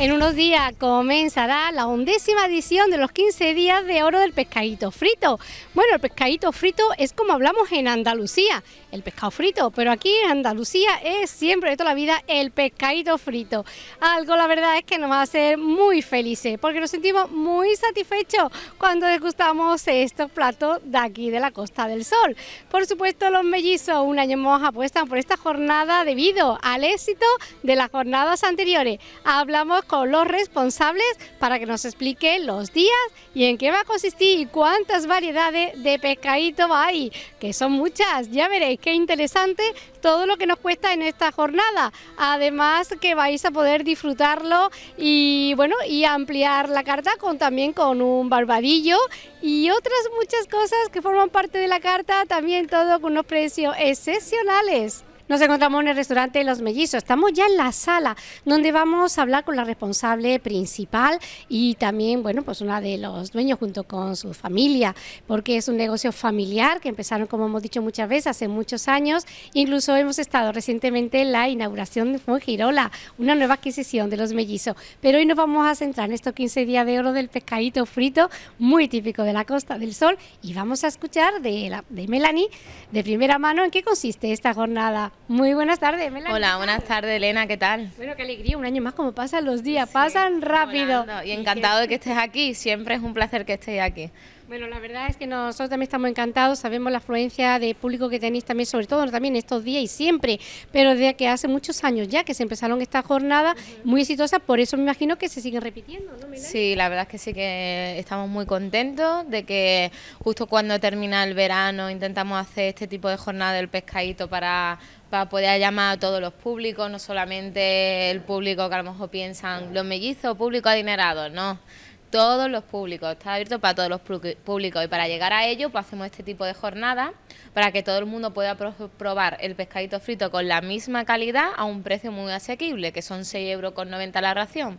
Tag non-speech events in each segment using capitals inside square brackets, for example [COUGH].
En unos días comenzará la undécima edición de los 15 días de oro del pescadito frito. Bueno, el pescadito frito es como hablamos en Andalucía, el pescado frito, pero aquí en Andalucía es siempre de toda la vida el pescadito frito. Algo la verdad es que nos va a hacer muy felices porque nos sentimos muy satisfechos cuando degustamos estos platos de aquí de la Costa del Sol. Por supuesto, los mellizos un año más apuestan por esta jornada debido al éxito de las jornadas anteriores. Hablamos con los responsables para que nos expliquen los días y en qué va a consistir y cuántas variedades de pescadito, hay, que son muchas, ya veréis qué interesante todo lo que nos cuesta en esta jornada. Además que vais a poder disfrutarlo y bueno, y ampliar la carta con también con un barbadillo y otras muchas cosas que forman parte de la carta, también todo con unos precios excepcionales. Nos encontramos en el restaurante Los Mellizos. Estamos ya en la sala donde vamos a hablar con la responsable principal y también, bueno, pues una de los dueños junto con su familia, porque es un negocio familiar que empezaron, como hemos dicho muchas veces, hace muchos años. Incluso hemos estado recientemente en la inauguración de girola una nueva adquisición de Los Mellizos. Pero hoy nos vamos a centrar en estos 15 días de oro del pescadito frito, muy típico de la Costa del Sol, y vamos a escuchar de, la, de Melanie de primera mano en qué consiste esta jornada muy buenas tardes, Melanie. Hola, buenas tardes, Elena, ¿qué tal? Bueno, qué alegría, un año más, como pasan los días, pasan rápido. Y encantado de que estés aquí, siempre es un placer que estéis aquí. Bueno, la verdad es que nosotros también estamos encantados, sabemos la afluencia de público que tenéis también, sobre todo también estos días y siempre, pero desde que hace muchos años ya que se empezaron estas jornadas muy exitosas, por eso me imagino que se siguen repitiendo, ¿no, Sí, la verdad es que sí que estamos muy contentos de que justo cuando termina el verano intentamos hacer este tipo de jornada del pescadito para para poder llamar a todos los públicos, no solamente el público que a lo mejor piensan los mellizos, público adinerado, no, todos los públicos, está abierto para todos los públicos y para llegar a ello pues hacemos este tipo de jornada para que todo el mundo pueda probar el pescadito frito con la misma calidad a un precio muy asequible, que son 6,90 euros la ración.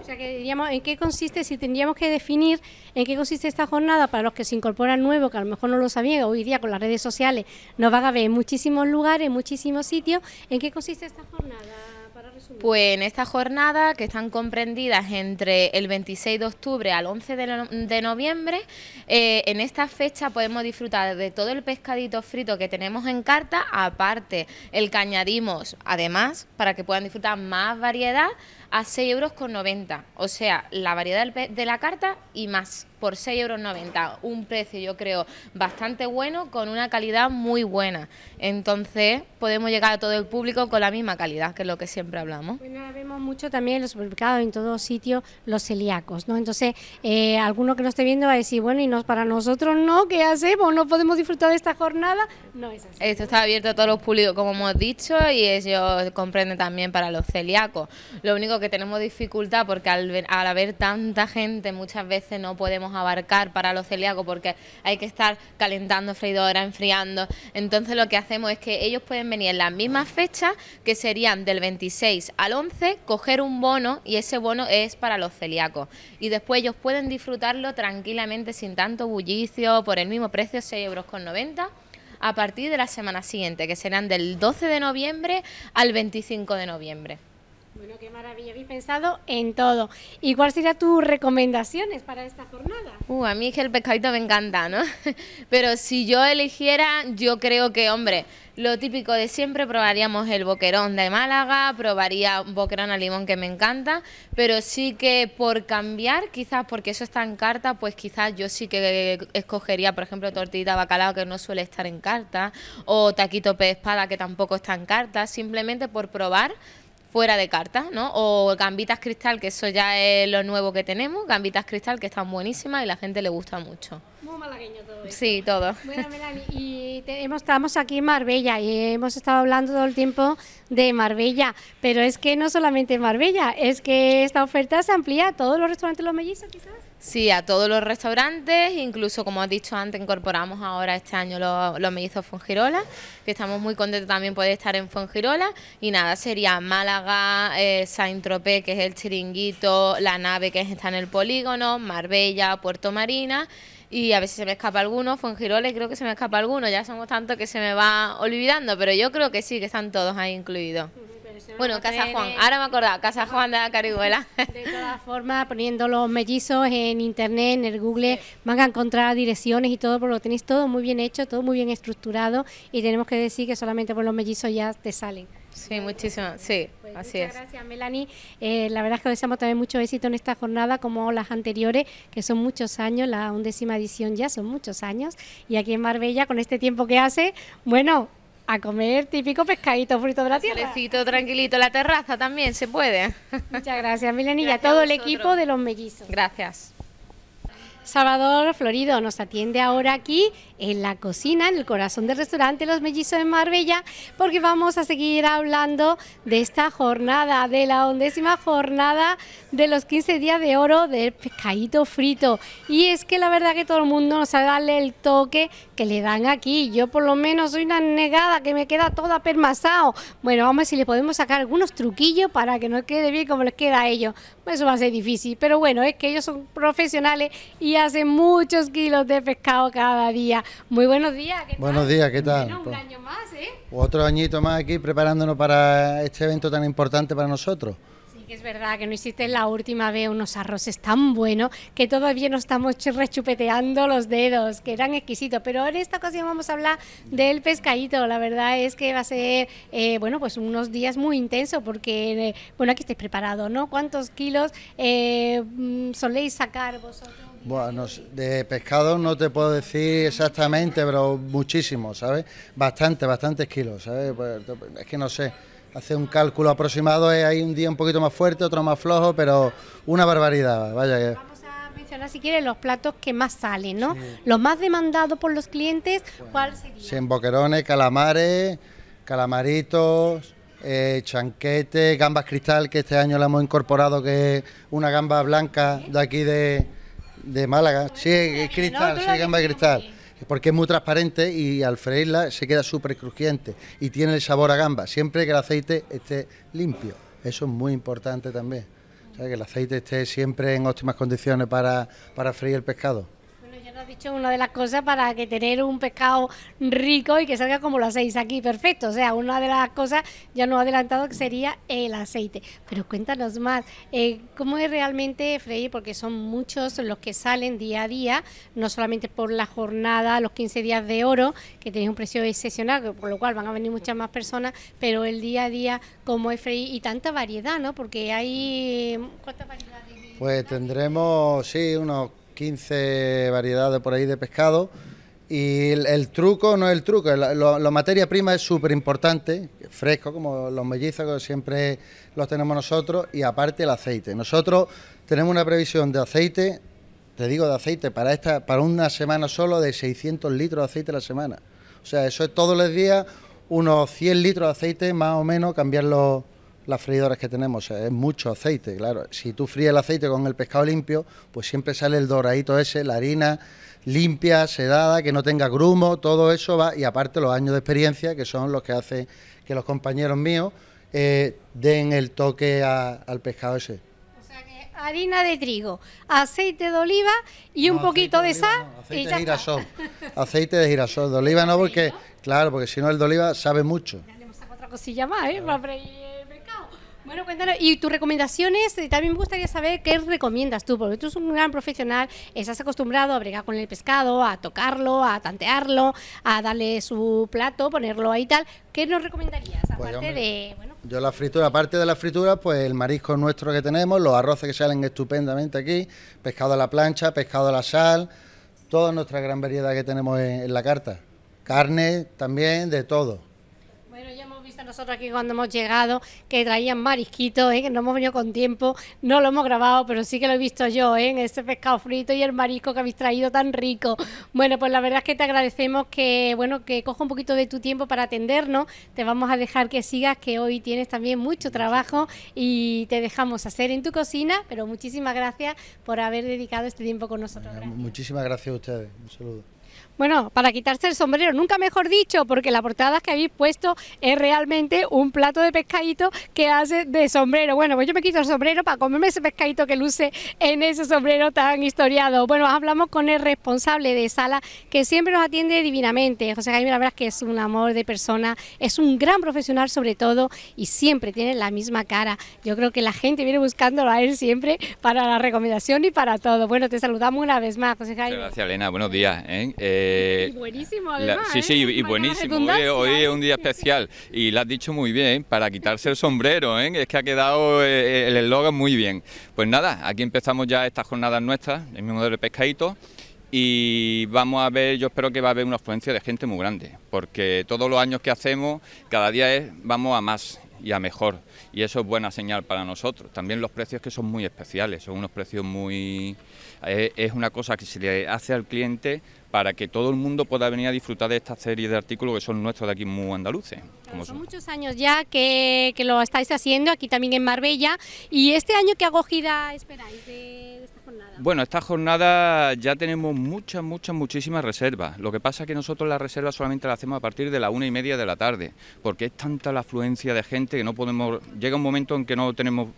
O sea, que diríamos, ¿en qué consiste, si tendríamos que definir en qué consiste esta jornada para los que se incorporan nuevos, que a lo mejor no lo sabían, hoy día con las redes sociales nos van a ver en muchísimos lugares, en muchísimos sitios, ¿en qué consiste esta jornada? Pues en esta jornada, que están comprendidas entre el 26 de octubre al 11 de, noviembre, eh, en esta fecha podemos disfrutar de todo el pescadito frito que tenemos en carta, aparte el que añadimos, además, para que puedan disfrutar más variedad, a 6,90 euros. O sea, la variedad de la carta y más por 6,90 euros. Un precio, yo creo, bastante bueno, con una calidad muy buena. Entonces, podemos llegar a todo el público con la misma calidad, que es lo que siempre hablamos. Bueno, pues vemos mucho también en los supermercados, en todos sitios, los celíacos, ¿no? Entonces, eh, alguno que nos esté viendo va a decir, bueno, y no, para nosotros no, ¿qué hacemos? ¿No podemos disfrutar de esta jornada? No es así. Esto está abierto a todos los públicos, como hemos dicho, y ellos comprende también para los celíacos. Lo único que tenemos dificultad, porque al, ver, al haber tanta gente, muchas veces no podemos abarcar para los celíacos porque hay que estar calentando freidora, enfriando. Entonces lo que hacemos es que ellos pueden venir en las mismas fechas que serían del 26 al 11, coger un bono y ese bono es para los celíacos. Y después ellos pueden disfrutarlo tranquilamente sin tanto bullicio por el mismo precio, 6,90 euros a partir de la semana siguiente, que serán del 12 de noviembre al 25 de noviembre. Bueno, qué maravilla, habéis pensado en todo. ¿Y cuáles serían tus recomendaciones para esta jornada? Uh, a mí es que el pescadito me encanta, ¿no? [LAUGHS] Pero si yo eligiera, yo creo que, hombre, lo típico de siempre, probaríamos el boquerón de Málaga, probaría un boquerón a limón que me encanta, pero sí que por cambiar, quizás porque eso está en carta, pues quizás yo sí que escogería, por ejemplo, tortillita bacalao que no suele estar en carta, o taquito pez espada que tampoco está en carta, simplemente por probar fuera de cartas, ¿no? O gambitas cristal, que eso ya es lo nuevo que tenemos, gambitas cristal que están buenísimas y la gente le gusta mucho. Muy malagueño todo. Sí, todo. Bueno, Melani, y estamos aquí en Marbella y hemos estado hablando todo el tiempo de Marbella, pero es que no solamente Marbella, es que esta oferta se amplía a todos los restaurantes de Los Mellizos, quizás. Sí, a todos los restaurantes, incluso como has dicho antes, incorporamos ahora este año los, los mellizos Fongirola, que estamos muy contentos también puede estar en Fongirola. Y nada, sería Málaga, eh, Saint-Tropez, que es el chiringuito, la nave que está en el polígono, Marbella, Puerto Marina. Y a veces se me escapa alguno, Fongirola, creo que se me escapa alguno, ya somos tantos que se me va olvidando, pero yo creo que sí, que están todos ahí incluidos. Bueno, Casa Juan, ahora me acordaba, Casa Juan de la Cariguela. [LAUGHS] De todas formas, poniendo los mellizos en internet, en el Google, van a encontrar direcciones y todo, porque lo tenéis todo muy bien hecho, todo muy bien estructurado y tenemos que decir que solamente por los mellizos ya te salen. Sí, muchísimas, pues sí, muchas gracias, Melanie. Eh, la verdad es que deseamos también mucho éxito en esta jornada, como las anteriores, que son muchos años, la undécima edición ya son muchos años. Y aquí en Marbella, con este tiempo que hace, bueno, a comer típico pescadito frito de la tierra. tranquilito, la terraza también se puede. Muchas gracias, Milenilla, todo el equipo de los mellizos. Gracias. Salvador Florido nos atiende ahora aquí en la cocina, en el corazón del restaurante Los Mellizos de Marbella, porque vamos a seguir hablando de esta jornada, de la undécima jornada de los 15 días de oro del pescadito frito. Y es que la verdad que todo el mundo nos ha darle el toque que le dan aquí. Yo por lo menos soy una negada que me queda toda permasado. Bueno, vamos a ver si le podemos sacar algunos truquillos para que no quede bien como les queda a ellos. Eso va a ser difícil, pero bueno, es que ellos son profesionales y hace muchos kilos de pescado cada día. Muy buenos días. Buenos días, ¿qué tal? un pues, año más, ¿eh? Otro añito más aquí preparándonos para este evento tan importante para nosotros Sí, que es verdad que no hiciste la última vez unos arroces tan buenos que todavía nos estamos rechupeteando los dedos, que eran exquisitos. Pero en esta ocasión vamos a hablar del pescadito. La verdad es que va a ser, eh, bueno, pues unos días muy intensos porque, eh, bueno, aquí estáis preparados, ¿no? ¿Cuántos kilos eh, mm, soléis sacar vosotros? Bueno, de pescado no te puedo decir exactamente, pero muchísimo, ¿sabes? Bastante, bastantes kilos, ¿sabes? Pues, es que no sé, hace un cálculo aproximado hay un día un poquito más fuerte, otro más flojo, pero una barbaridad, vaya Vamos a mencionar, si quieres, los platos que más salen, ¿no? Lo Los más demandados por los clientes, ¿cuál sería? Sin boquerones, calamares, calamaritos... Eh, chanquete, gambas cristal, que este año la hemos incorporado, que es una gamba blanca de aquí de, de Málaga, sí, es cristal, sí, gamba de cristal. Porque es muy transparente y al freírla se queda súper crujiente y tiene el sabor a gamba, siempre que el aceite esté limpio. Eso es muy importante también. que el aceite esté siempre en óptimas condiciones para freír el pescado. Ya nos has dicho una de las cosas para que tener un pescado rico y que salga como lo hacéis aquí, perfecto. O sea, una de las cosas ya nos ha adelantado que sería el aceite. Pero cuéntanos más, eh, ¿cómo es realmente freír? Porque son muchos los que salen día a día, no solamente por la jornada, los 15 días de oro, que tenéis un precio excepcional, por lo cual van a venir muchas más personas, pero el día a día, ¿cómo es freír? Y tanta variedad, ¿no? Porque hay... ¿Cuántas variedades? Pues tendremos, sí, unos 15 variedades por ahí de pescado. Y el, truco no es el truco, la, materia prima es súper importante, fresco, como los mellizos que siempre los tenemos nosotros, y aparte el aceite. Nosotros tenemos una previsión de aceite, te digo de aceite, para, esta, para una semana solo de 600 litros de aceite a la semana. O sea, eso es todos los días unos 100 litros de aceite más o menos cambiarlo las freidoras que tenemos eh, es mucho aceite, claro. Si tú fríes el aceite con el pescado limpio, pues siempre sale el doradito ese, la harina limpia, sedada, que no tenga grumo, todo eso va. Y aparte los años de experiencia, que son los que hacen... que los compañeros míos eh, den el toque al pescado ese. O sea que harina de trigo, aceite de oliva y un poquito de, sal. aceite de girasol. Aceite de girasol. De oliva no, [LAUGHS] porque, claro, porque si no el de oliva sabe mucho. Ya le hemos otra cosilla más, ¿eh? Bueno, cuéntanos, y tus recomendaciones, eh, también me gustaría saber qué recomiendas tú, porque tú eres un gran profesional, estás acostumbrado a bregar con el pescado, a tocarlo, a tantearlo, a darle su plato, ponerlo ahí y tal. ¿Qué nos recomendarías? Pues, aparte de. Bueno. Yo la fritura, aparte de la fritura, pues el marisco nuestro que tenemos, los arroces que salen estupendamente aquí, pescado a la plancha, pescado a la sal, toda nuestra gran variedad que tenemos en la carta. Carne también, de todo nosotros aquí cuando hemos llegado, que traían marisquitos, ¿eh? que no hemos venido con tiempo, no lo hemos grabado, pero sí que lo he visto yo, ¿eh? en ese pescado frito y el marisco que habéis traído tan rico. Bueno, pues la verdad es que te agradecemos que, bueno, que coja un poquito de tu tiempo para atendernos. Te vamos a dejar que sigas, que hoy tienes también mucho trabajo y te dejamos hacer en tu cocina, pero muchísimas gracias por haber dedicado este tiempo con nosotros. Muchísimas gracias a ustedes. Un saludo. Bueno, para quitarse el sombrero, nunca mejor dicho, porque la portada que habéis puesto es realmente un plato de pescadito que hace de sombrero. Bueno, pues yo me quito el sombrero para comerme ese pescadito que luce en ese sombrero tan historiado. Bueno, hablamos con el responsable de sala que siempre nos atiende divinamente. José Jaime, la verdad es que es un amor de persona, es un gran profesional sobre todo y siempre tiene la misma cara. Yo creo que la gente viene buscándolo a él siempre para la recomendación y para todo. Bueno, te saludamos una vez más, José Jaime. Gracias, Elena. Buenos días. ¿eh? eh eh, buenísimo, además. sí, sí, y, ¿eh? buenísimo. Hoy, es un día especial y lo has dicho muy bien, para quitarse el sombrero, ¿eh? es que ha quedado el eslogan muy bien. Pues nada, aquí empezamos ya estas jornadas nuestras, el mismo de pescadito. Y vamos a ver, yo espero que va a haber una afluencia de gente muy grande, porque todos los años que hacemos, cada día es, vamos a más y a mejor. Y eso es buena señal para nosotros. También los precios que son muy especiales, son unos precios muy... Eh, es una cosa que se le hace al cliente para que todo el mundo pueda venir a disfrutar de esta serie de artículos que son nuestros de aquí muy andaluces. son muchos años ya que, lo estáis haciendo aquí también en Marbella y este año qué acogida esperáis de bueno, esta jornada ya tenemos muchas, muchas, muchísimas reservas. Lo que pasa es que nosotros las reservas solamente las hacemos a partir de la una y media de la tarde, porque es tanta la afluencia de gente que no podemos. Llega un momento en que no tenemos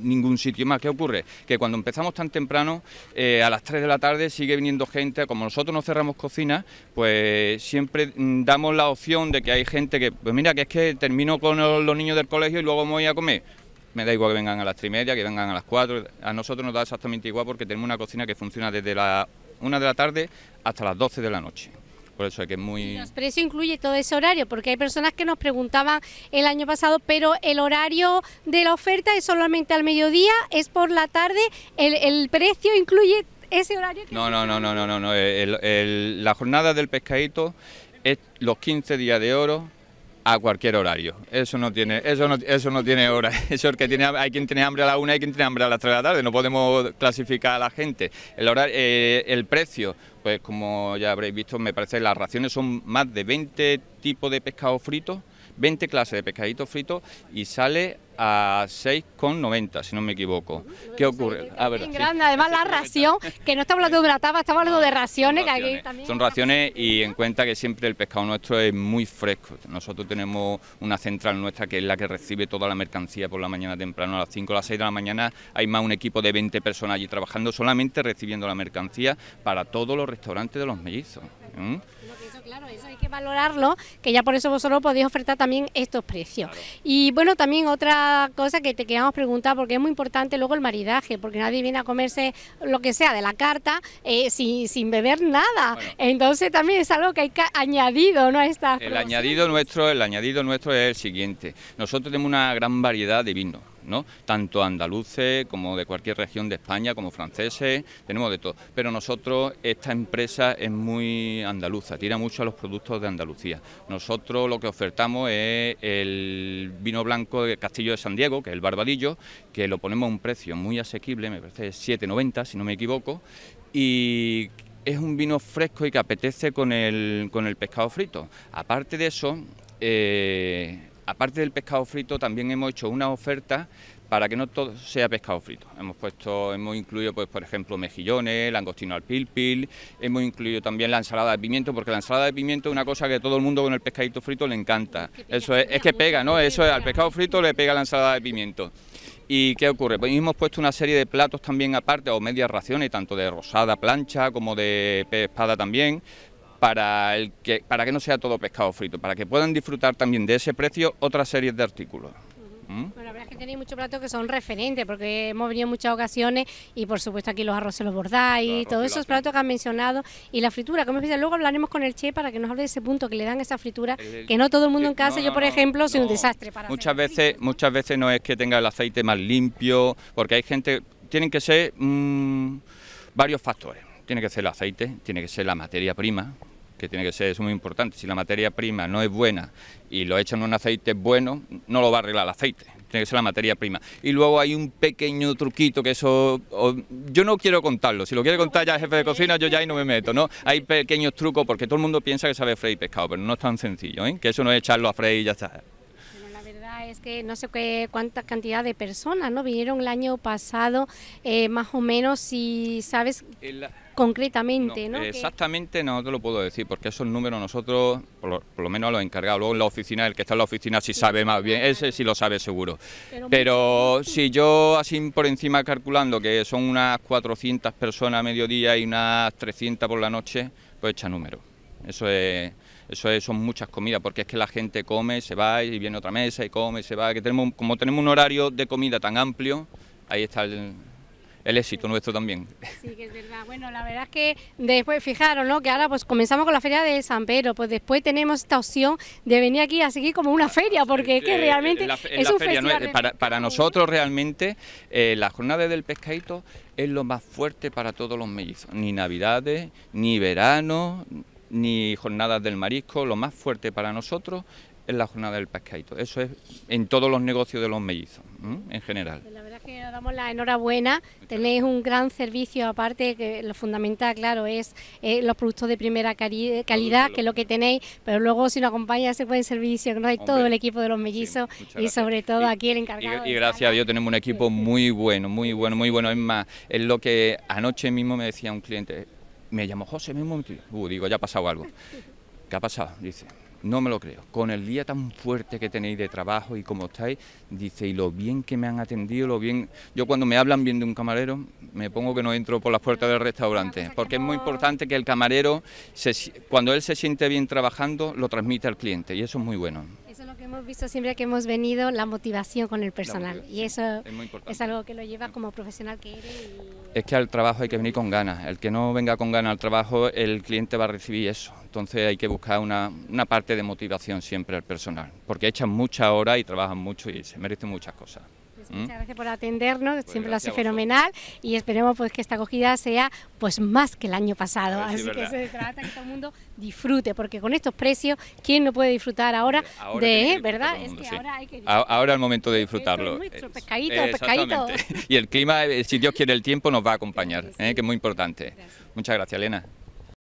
ningún sitio más. ¿Qué ocurre? Que cuando empezamos tan temprano, eh, a las 3 de la tarde sigue viniendo gente. Como nosotros no cerramos cocina, pues siempre mm, damos la opción de que hay gente que, pues mira, que es que termino con los niños del colegio y luego voy a comer me da igual que vengan a las tres y media, que vengan a las cuatro... a nosotros nos da exactamente igual porque tenemos una cocina que funciona desde la ...una de la tarde hasta las 12 de la noche. Por eso es que es muy... Los precios incluye todo ese horario, porque hay personas que nos preguntaban el año pasado, pero el horario de la oferta es solamente al mediodía, es por la tarde, el, precio incluye ese horario. no, no, no, no, no, no, la jornada del pescadito es los 15 días de oro, a cualquier horario. Eso no tiene, eso no, eso no tiene hora. [LAUGHS] Eso que tiene, hay quien tiene hambre a la una, hay quien tiene hambre a las tres de la tarde. No podemos clasificar a la gente. El, eh, el precio, pues como ya habréis visto, me parece las raciones son más de 20 tipos de pescado frito, 20 clases de pescaditos fritos y sale a 6,90, si no me equivoco. ¿Qué ocurre? A ver, grande, además la ración, que no está hablando de una tapa, estamos hablando de raciones. Son raciones, también... y en cuenta que siempre el pescado nuestro es muy fresco. Nosotros tenemos una central nuestra que es la que recibe toda la mercancía por la mañana temprano, a las 5 o las 6 de la mañana hay más un equipo de 20 personas allí trabajando solamente recibiendo la mercancía para todos los restaurantes de los mellizos. Claro, eso hay que valorarlo, que ya por eso vosotros podéis ofertar también estos precios. Y bueno, también otra cosa que te queríamos preguntar, porque es muy importante luego el maridaje, porque nadie viene a comerse lo que sea de la carta eh, sin, beber nada. Entonces también es algo que hay que añadido, ¿no? el añadido nuestro, el añadido nuestro es el siguiente. Nosotros tenemos una gran variedad de vinos tanto andaluces como de cualquier región de España, como franceses, tenemos de todo. Pero nosotros, esta empresa es muy andaluza, tira mucho a los productos de Andalucía. Nosotros lo que ofertamos es el vino blanco de Castillo de San Diego, que es el Barbadillo, que lo ponemos a un precio muy asequible, me parece 7,90 si no me equivoco, y es un vino fresco y que apetece con el, con el pescado frito. Aparte de eso, eh, Aparte del pescado frito, también hemos hecho una oferta para que no todo sea pescado frito. Hemos puesto, hemos incluido, pues, por ejemplo, mejillones, langostino al pil pil, hemos incluido también la ensalada de pimiento, porque la ensalada de pimiento es una cosa que todo el mundo con el pescadito frito le encanta. Eso es, que pega, ¿no? Eso es, al pescado frito le pega la ensalada de pimiento. ¿Y qué ocurre? Pues hemos puesto una serie de platos también aparte, o medias raciones, tanto de rosada plancha como de espada también, para, el que, para que no sea todo pescado frito, para que puedan disfrutar también de ese precio otras series de artículos. ¿Mm? Bueno, la verdad es que tenéis muchos platos que son referentes, porque hemos venido en muchas ocasiones y por supuesto aquí los arroces los bordáis, y todos esos platos que han mencionado y la fritura. Como que luego hablaremos con el Che... para que nos hable de ese punto que le dan esa fritura, que no todo el mundo en casa, yo por ejemplo, soy un desastre para Muchas veces, muchas veces no es que tenga el aceite más limpio, porque hay gente, tienen que ser mm, varios factores. Tiene que ser el aceite, tiene que ser la materia prima, que tiene que ser, es muy importante. Si la materia prima no es buena y lo echan en un aceite bueno, no lo va a arreglar el aceite, tiene que ser la materia prima. Y luego hay un pequeño truquito que eso, yo no quiero contarlo, si lo quiere contar ya el jefe de cocina, yo ya ahí no me meto, ¿no? Hay pequeños trucos porque todo el mundo piensa que sabe freír pescado, pero no es tan sencillo, ¿eh? Que eso no es echarlo a freír y ya está es que no sé qué cuánta cantidad de personas, ¿no? Vinieron el año pasado, eh, más o menos, si sabes concretamente, no, Exactamente no te lo puedo decir, porque esos números nosotros, por lo, por lo menos a los encargados, luego en la oficina, el que está en la oficina sí, sabe más bien, ese sí lo sabe seguro. Pero, Pero si yo así por encima calculando que son unas 400 personas a mediodía y unas 300 por la noche, pues echa número. Eso es... Eso son muchas comidas, porque es que la gente come, se va y viene otra mesa y come, se va. Que tenemos, como tenemos un horario de comida tan amplio, ahí está el, éxito nuestro también. Sí, que es verdad. Bueno, la verdad es que después, fijaros, ¿no? Que ahora pues comenzamos con la feria de San Pedro, pues después tenemos esta opción de venir aquí a seguir como una feria, porque es que realmente para, nosotros realmente ...las eh, la jornada del pescadito es lo más fuerte para todos los mellizos. Ni navidades, ni verano, ni jornadas del marisco, lo más fuerte para nosotros es la jornada del pescadito. Eso es en todos los negocios de los mellizos, en general. Pues la verdad es que nos damos la enhorabuena. Tenéis un gran servicio, aparte que lo fundamental, claro, es eh, los productos de primera calidad, que es lo que tenéis, pero luego si nos acompaña ese buen servicio que nos hay todo el equipo de los mellizos y sobre todo aquí el encargado. Y, y gracias a Dios tenemos un equipo muy bueno, muy bueno, muy bueno. Es más, es lo que anoche mismo me decía un cliente me llamó José me un uh, digo, ya ha pasado algo. [LAUGHS] ¿Qué ha pasado? Dice, no me lo creo. Con el día tan fuerte que tenéis de trabajo y como estáis, dice, y lo bien que me han atendido, lo bien... Yo cuando me hablan bien de un camarero, me pongo que no entro por las puertas del restaurante, pues porque es muy importante que el camarero, cuando él se siente bien trabajando, lo transmite al cliente, y eso es muy bueno. Hemos visto siempre que hemos venido la motivación con el personal y eso es, algo que lo lleva como profesional que eres. Es que al trabajo hay que venir con ganas, el que no venga con ganas al trabajo el cliente va a recibir eso, entonces hay que buscar una, una parte de motivación siempre al personal, porque echan mucha hora y trabajan mucho y se merecen muchas cosas. Pues muchas mm. gracias por atendernos, pues siempre lo hace fenomenal y esperemos pues que esta acogida sea pues más que el año pasado. Así que se trata que todo el mundo disfrute, porque con estos precios, ¿quién no puede disfrutar ahora, de, eh, verdad? es ahora es el momento de disfrutarlo. Eh, y el clima, eh, si Dios quiere el tiempo, nos va a acompañar, que es muy importante. Muchas gracias, Elena.